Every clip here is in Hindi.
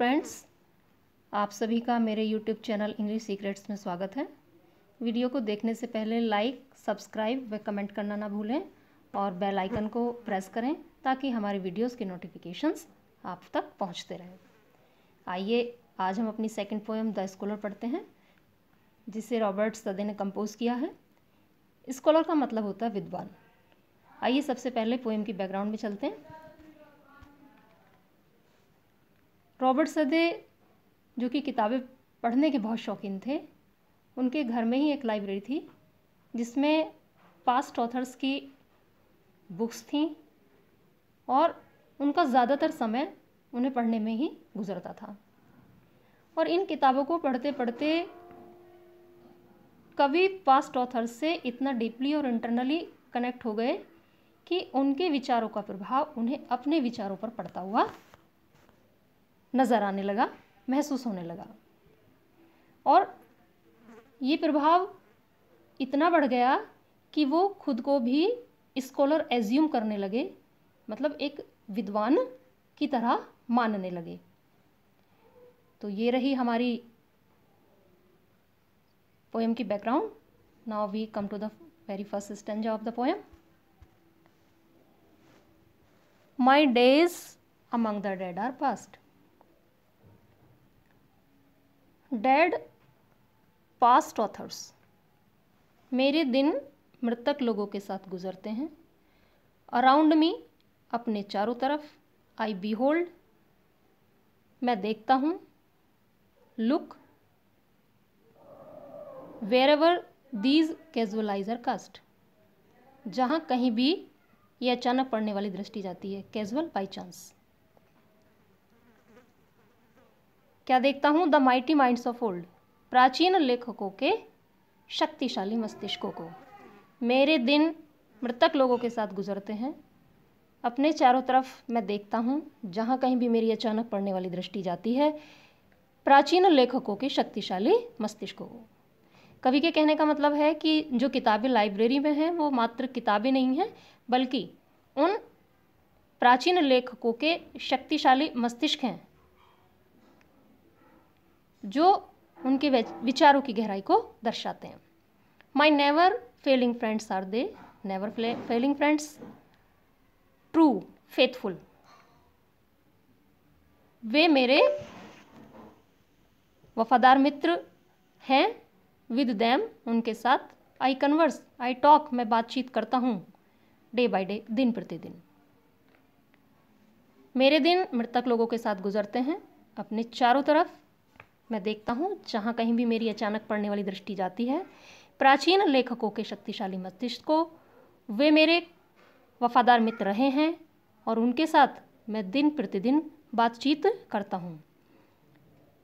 फ्रेंड्स आप सभी का मेरे यूट्यूब चैनल इंग्लिश सीक्रेट्स में स्वागत है वीडियो को देखने से पहले लाइक सब्सक्राइब व कमेंट करना ना भूलें और बेल आइकन को प्रेस करें ताकि हमारे वीडियोस के नोटिफिकेशंस आप तक पहुंचते रहें आइए आज हम अपनी सेकंड पोएम द स्कॉलर पढ़ते हैं जिसे रॉबर्ट सदे ने कंपोज किया है स्कॉलर का मतलब होता है विद्वान आइए सबसे पहले पोएम की बैकग्राउंड में चलते हैं रॉबर्ट सदे जो कि किताबें पढ़ने के बहुत शौकीन थे उनके घर में ही एक लाइब्रेरी थी जिसमें पास्ट ऑथर्स की बुक्स थी और उनका ज़्यादातर समय उन्हें पढ़ने में ही गुजरता था और इन किताबों को पढ़ते पढ़ते कवि पास्ट ऑथर से इतना डीपली और इंटरनली कनेक्ट हो गए कि उनके विचारों का प्रभाव उन्हें अपने विचारों पर पड़ता हुआ नज़र आने लगा महसूस होने लगा और ये प्रभाव इतना बढ़ गया कि वो खुद को भी स्कॉलर एज्यूम करने लगे मतलब एक विद्वान की तरह मानने लगे तो ये रही हमारी पोएम की background now we come to the very first stanza of the poem my days among the dead are past dead past authors मेरे दिन मृतक लोगों के साथ गुजरते हैं अराउंड मी अपने चारों तरफ आई बी होल्ड मैं देखता हूँ look wherever these casual eyes are cast जहाँ कहीं भी ये अचानक पड़ने वाली दृष्टि जाती है कैजुअल बाई चांस क्या देखता हूँ the mighty minds of old प्राचीन लेखकों के शक्तिशाली मस्तिष्कों को मेरे दिन मृतक लोगों के साथ गुजरते हैं अपने चारों तरफ मैं देखता हूँ जहाँ कहीं भी मेरी अचानक पड़ने वाली दृष्टि जाती है प्राचीन लेखकों के शक्तिशाली मस्तिष्कों को कवि के कहने का मतलब है कि जो किताबें लाइब्रेरी में हैं वो मात्र किताबें नहीं हैं बल्कि उन प्राचीन लेखकों के शक्तिशाली मस्तिष्क हैं जो उनके विचारों की गहराई को दर्शाते हैं my never failing friends are they never failing friends true faithful वे मेरे वफादार मित्र हैं विद दैम उनके साथ आई कन्वर्स आई टॉक मैं बातचीत करता हूँ डे बाई डे दिन प्रतिदिन मेरे दिन मृतक लोगों के साथ गुजरते हैं अपने चारों तरफ मैं देखता हूँ जहाँ कहीं भी मेरी अचानक पड़ने वाली दृष्टि जाती है प्राचीन लेखकों के शक्तिशाली मस्तिष्क को वे मेरे वफादार मित्र रहे हैं और उनके साथ मैं दिन प्रतिदिन बातचीत करता हूँ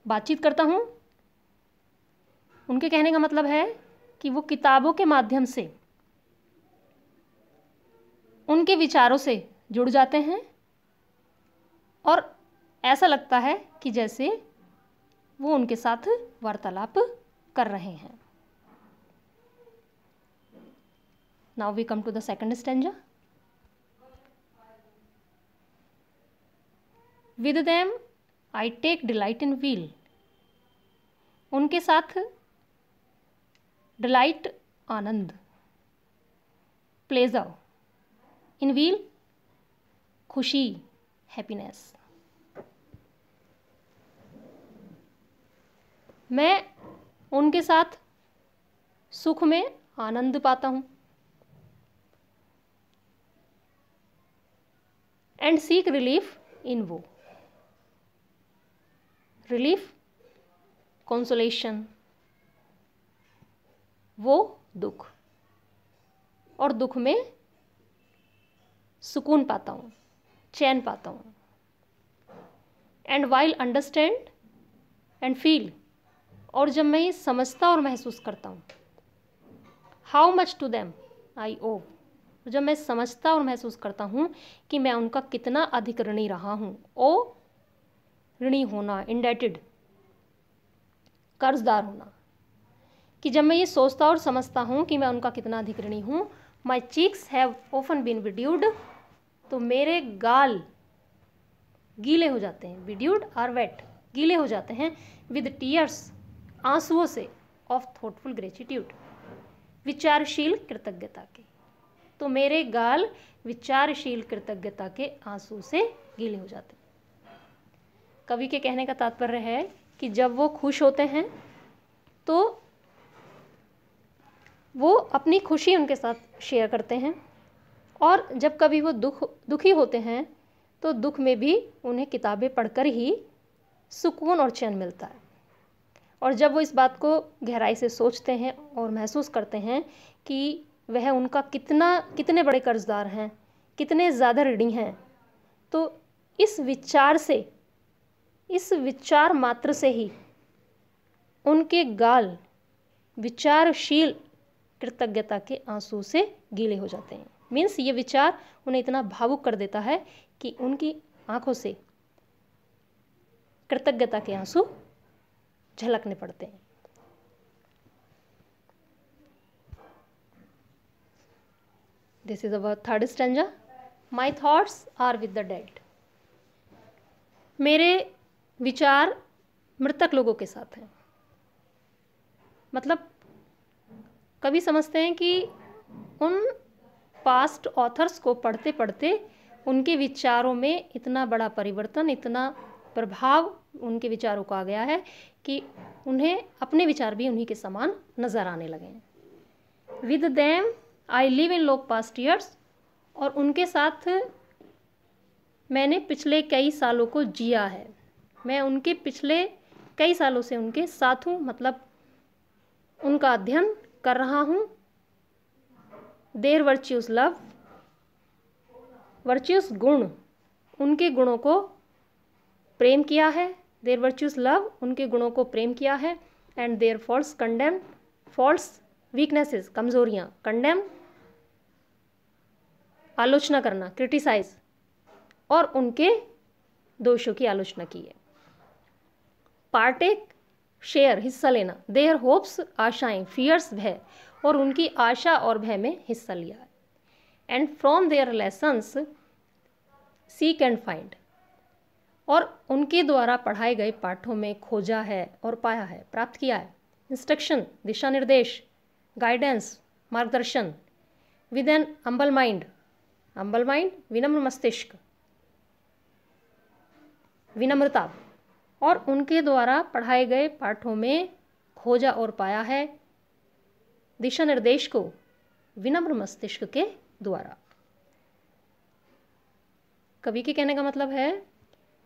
बातचीत करता हूँ उनके कहने का मतलब है कि वो किताबों के माध्यम से उनके विचारों से जुड़ जाते हैं और ऐसा लगता है कि जैसे वो उनके साथ वार्तालाप कर रहे हैं now we come to the second stanza with them I take delight in weal उनके साथ डिलाइट आनंद प्लेजर इन व्हील खुशी हैप्पीनेस मैं उनके साथ सुख में आनंद पाता हूँ एंड सीक रिलीफ इन वो रिलीफ कॉन्सोलेशन वो दुख और दुख में सुकून पाता हूँ चैन पाता हूँ and while understand and feel और जब मैं ये समझता और महसूस करता हूँ how much to them I owe जब मैं समझता और महसूस करता हूँ कि मैं उनका कितना अधिक ऋणी रहा हूँ ओ ऋणी होना इंडेटेड कर्जदार होना कि जब मैं ये सोचता और समझता हूँ कि मैं उनका कितना अधिक ऋणी हूँ my cheeks have often been bedewed तो मेरे गाल गीले हो जाते हैं विड्यूड आर वेट गीले हो जाते हैं विद टीयर्स आंसुओं से ऑफ थॉटफुल ग्रेटिट्यूड विचारशील कृतज्ञता के तो मेरे गाल विचारशील कृतज्ञता के आंसू से गीले हो जाते कवि के कहने का तात्पर्य है कि जब वो खुश होते हैं तो वो अपनी खुशी उनके साथ शेयर करते हैं और जब कभी वो दुख दुखी होते हैं तो दुख में भी उन्हें किताबें पढ़कर ही सुकून और चैन मिलता है और जब वो इस बात को गहराई से सोचते हैं और महसूस करते हैं कि वह उनका कितना कितने बड़े कर्जदार हैं कितने ज़्यादा ऋणी हैं तो इस विचार से इस विचार मात्र से ही उनके गाल विचारशील कृतज्ञता के आंसू से गीले हो जाते हैं मीन्स ये विचार उन्हें इतना भावुक कर देता है कि उनकी आंखों से कृतज्ञता के आंसू झलकने पड़ते हैं this is our third stanza my thoughts are with the dead मेरे विचार मृतक लोगों के साथ हैं मतलब कभी समझते हैं कि उन पास्ट ऑथर्स को पढ़ते पढ़ते उनके विचारों में इतना बड़ा परिवर्तन इतना प्रभाव उनके विचारों का आ गया है कि उन्हें अपने विचार भी उन्हीं के समान नज़र आने लगे with them I live in long past years और उनके साथ मैंने पिछले कई सालों को जिया है मैं उनके पिछले कई सालों से उनके साथ हूँ मतलब उनका अध्ययन कर रहा हूँ देर वर्च्यूज़ लव वर्च्यूज़ गुण उनके गुणों को प्रेम किया है देयर वर्च्यूज़ लव उनके गुणों को प्रेम किया है and their faults condemn faults weaknesses कमजोरियां कंडेम आलोचना करना क्रिटिसाइज और उनके दोषों की आलोचना की है पार्टेक शेयर हिस्सा लेना देयर होप्स आशाएं फियर्स भय और उनकी आशा और भय में हिस्सा लिया है and from their lessons seek and find और उनके द्वारा पढ़ाए गए पाठों में खोजा है और पाया है प्राप्त किया है इंस्ट्रक्शन दिशा निर्देश गाइडेंस मार्गदर्शन with an humble mind humble mind विनम्र मस्तिष्क विनम्रता और उनके द्वारा पढ़ाए गए पाठों में खोजा और पाया है दिशा निर्देश को विनम्र मस्तिष्क के द्वारा कवि के कहने का मतलब है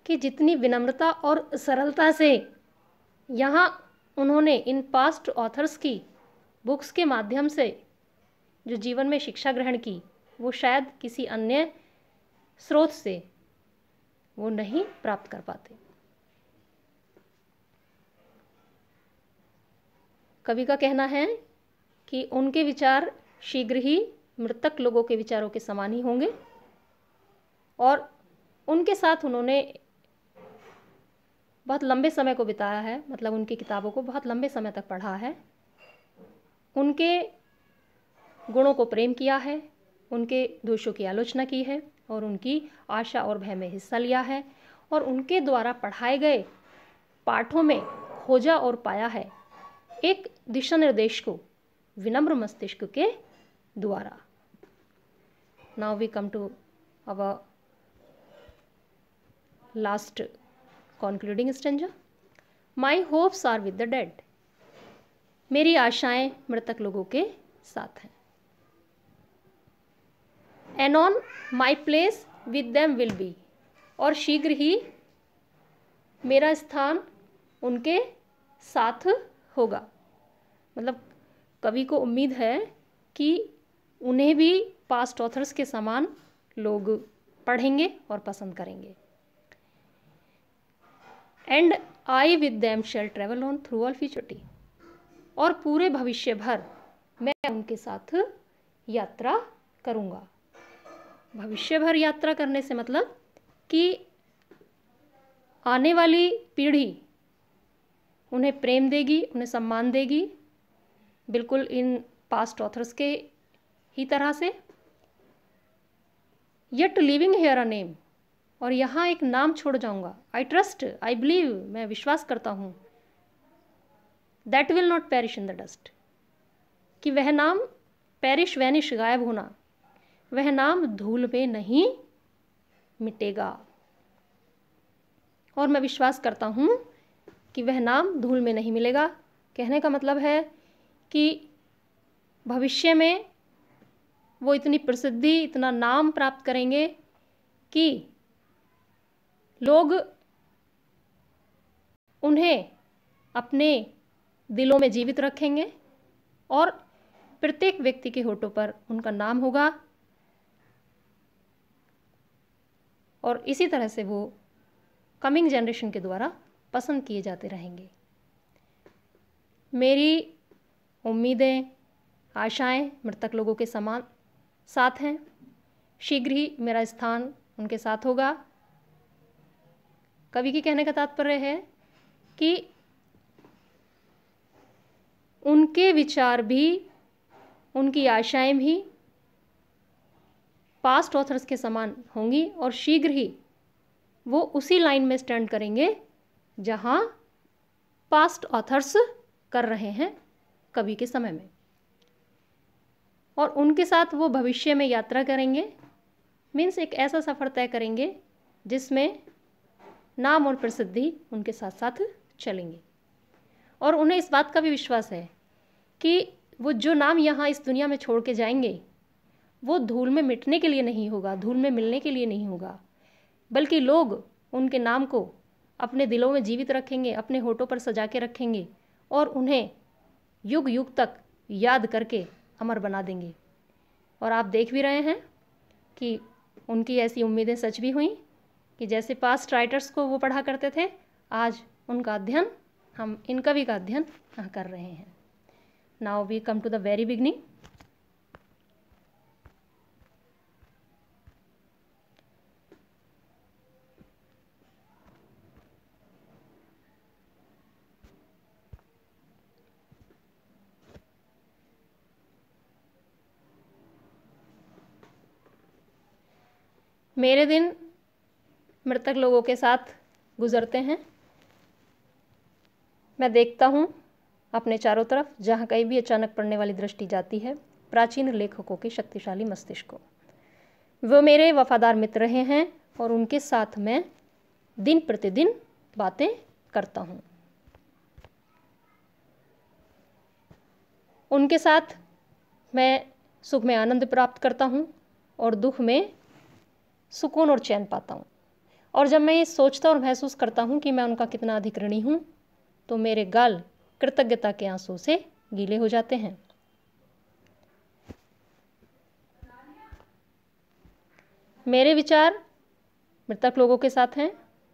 कि जितनी विनम्रता और सरलता से यहाँ उन्होंने इन पास्ट ऑथर्स की बुक्स के माध्यम से जो जीवन में शिक्षा ग्रहण की वो शायद किसी अन्य स्रोत से वो नहीं प्राप्त कर पाते कवि का कहना है कि उनके विचार शीघ्र ही मृतक लोगों के विचारों के समान ही होंगे और उनके साथ उन्होंने बहुत लंबे समय को बिताया है मतलब उनकी किताबों को बहुत लंबे समय तक पढ़ा है उनके गुणों को प्रेम किया है उनके दोषों की आलोचना की है और उनकी आशा और भय में हिस्सा लिया है और उनके द्वारा पढ़ाए गए पाठों में खोजा और पाया है एक दिशा निर्देश को विनम्र मस्तिष्क के द्वारा now we come to our last concluding stanza my hopes are with the dead मेरी आशाएं मृतक लोगों के साथ हैं on my place with them will be और शीघ्र ही मेरा स्थान उनके साथ होगा मतलब कवि को उम्मीद है कि उन्हें भी पास्ट ऑथर्स के समान लोग पढ़ेंगे और पसंद करेंगे and I with them shall travel on through all futurity और पूरे भविष्य भर मैं उनके साथ यात्रा करूँगा भविष्य भर यात्रा करने से मतलब कि आने वाली पीढ़ी उन्हें प्रेम देगी उन्हें सम्मान देगी बिल्कुल इन पास्ट ऑथर्स के ही तरह से yet leaving here a name और यहाँ एक नाम छोड़ जाऊँगा आई ट्रस्ट आई बिलीव मैं विश्वास करता हूँ that will not perish in the dust कि वह नाम पैरिश वैनिश गायब होना वह नाम धूल में नहीं मिटेगा और मैं विश्वास करता हूँ कि वह नाम धूल में नहीं मिलेगा कहने का मतलब है कि भविष्य में वो इतनी प्रसिद्धि इतना नाम प्राप्त करेंगे कि लोग उन्हें अपने दिलों में जीवित रखेंगे और प्रत्येक व्यक्ति के होठों पर उनका नाम होगा और इसी तरह से वो कमिंग जनरेशन के द्वारा पसंद किए जाते रहेंगे मेरी उम्मीदें आशाएं मृतक लोगों के समान साथ हैं शीघ्र ही मेरा स्थान उनके साथ होगा कवि के कहने का तात्पर्य है कि उनके विचार भी उनकी आशाएं भी पास्ट ऑथर्स के समान होंगी और शीघ्र ही वो उसी लाइन में स्टैंड करेंगे जहाँ पास्ट ऑथर्स कर रहे हैं कवि के समय में और उनके साथ वो भविष्य में यात्रा करेंगे मीन्स एक ऐसा सफ़र तय करेंगे जिसमें नाम और प्रसिद्धि उनके साथ साथ चलेंगे और उन्हें इस बात का भी विश्वास है कि वो जो नाम यहाँ इस दुनिया में छोड़ के जाएंगे वो धूल में मिटने के लिए नहीं होगा धूल में मिलने के लिए नहीं होगा बल्कि लोग उनके नाम को अपने दिलों में जीवित रखेंगे अपने होठों पर सजा के रखेंगे और उन्हें युग युग तक याद करके अमर बना देंगे और आप देख भी रहे हैं कि उनकी ऐसी उम्मीदें सच भी हुई कि जैसे पास्ट राइटर्स को वो पढ़ा करते थे आज उनका अध्ययन हम इन कवि का अध्ययन कर रहे हैं now we come to the very beginning मेरे दिन मृतक लोगों के साथ गुजरते हैं मैं देखता हूँ अपने चारों तरफ जहाँ कहीं भी अचानक पड़ने वाली दृष्टि जाती है प्राचीन लेखकों के शक्तिशाली मस्तिष्कों वो मेरे वफादार मित्र रहे हैं और उनके साथ मैं दिन प्रतिदिन बातें करता हूँ उनके साथ मैं सुख में आनंद प्राप्त करता हूँ और दुख में सुकून और चैन पाता हूँ और जब मैं ये सोचता और महसूस करता हूँ कि मैं उनका कितना अधिक ऋणी हूँ तो मेरे गाल कृतज्ञता के आंसू से गीले हो जाते हैं मेरे विचार मृतक लोगों के साथ हैं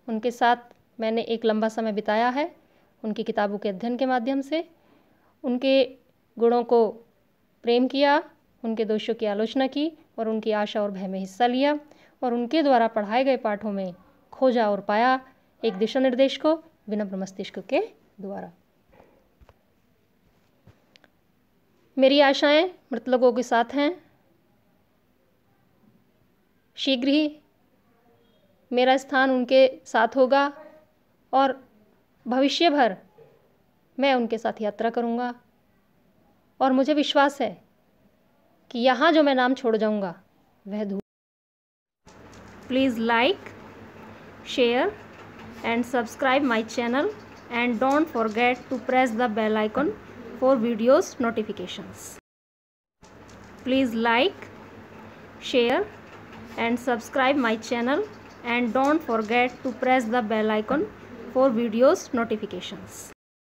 उनके साथ मैंने एक लंबा समय बिताया है उनकी किताबों के अध्ययन के माध्यम से उनके गुणों को प्रेम किया उनके दोषों की आलोचना की और उनकी आशा और भय में हिस्सा लिया और उनके द्वारा पढ़ाए गए पाठों में खोजा और पाया एक दिशा निर्देश को विनम्र मस्तिष्क के द्वारा मेरी आशाएं मृत लोगों के साथ हैं शीघ्र ही मेरा स्थान उनके साथ होगा और भविष्य भर मैं उनके साथ यात्रा करूंगा और मुझे विश्वास है कि यहाँ जो मैं नाम छोड़ जाऊंगा वह धूप please like share and subscribe my channel and don't forget to press the bell icon for videos notifications. Please like, share and subscribe my channel and don't forget to press the bell icon for videos notifications.